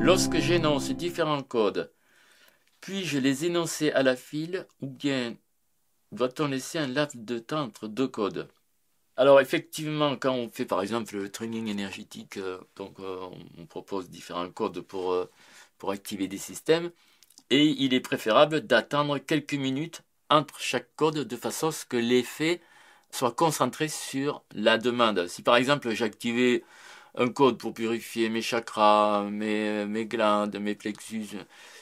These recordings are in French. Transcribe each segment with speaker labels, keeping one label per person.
Speaker 1: Lorsque j'énonce différents codes, puis-je les énoncer à la file ou bien doit-on laisser un laps de temps entre deux codes Alors effectivement, quand on fait par exemple le training énergétique, euh, donc euh, on propose différents codes pour, euh, pour activer des systèmes, et il est préférable d'attendre quelques minutes entre chaque code de façon à ce que l'effet soit concentré sur la demande. Si par exemple j'activais un code pour purifier mes chakras, mes, glandes, mes plexus.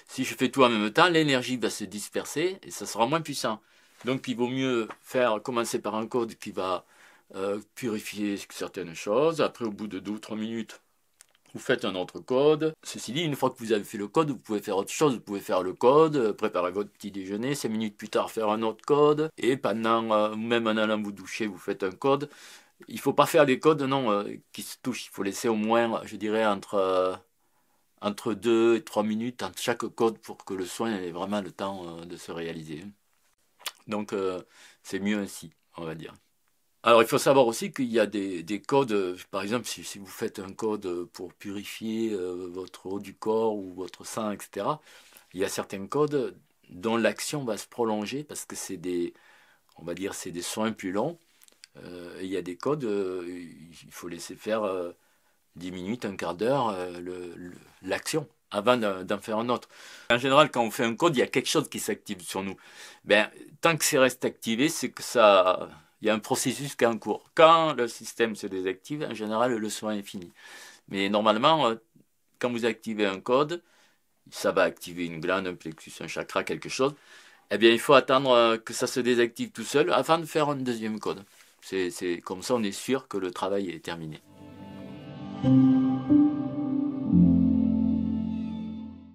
Speaker 1: Si je fais tout en même temps, l'énergie va se disperser et ça sera moins puissant. Donc il vaut mieux faire commencer par un code qui va euh, purifier certaines choses. Après, au bout de 2 ou 3 minutes, vous faites un autre code. Ceci dit, une fois que vous avez fait le code, vous pouvez faire autre chose. Vous pouvez faire le code, euh, préparer votre petit déjeuner, cinq minutes plus tard, faire un autre code. Et pendant, euh, même en allant vous doucher, vous faites un code il faut pas faire les codes non euh, qui se touchent. Il faut laisser au moins, je dirais, entre euh, entre deux et trois minutes entre chaque code pour que le soin ait vraiment le temps euh, de se réaliser. Donc c'est mieux ainsi, on va dire. Alors il faut savoir aussi qu'il y a des, codes, par exemple si, vous faites un code pour purifier votre eau du corps ou votre sang, etc., il y a certains codes dont l'action va se prolonger parce que c'est des, on va dire, c'est des soins plus longs euh, il y a des codes, euh, il faut laisser faire 10 euh, minutes, un quart d'heure l'action avant d'en faire un autre. En général, quand on fait un code, il y a quelque chose qui s'active sur nous. Ben, tant que c'est reste activé, c'est que ça, il y a un processus qui est en cours. Quand le système se désactive, en général, le soin est fini. Mais normalement, quand vous activez un code, ça va activer une glande, un plexus, un chakra, quelque chose. Eh bien, il faut attendre que ça se désactive tout seul avant de faire un deuxième code. C'est comme ça, on est sûr que le travail est terminé.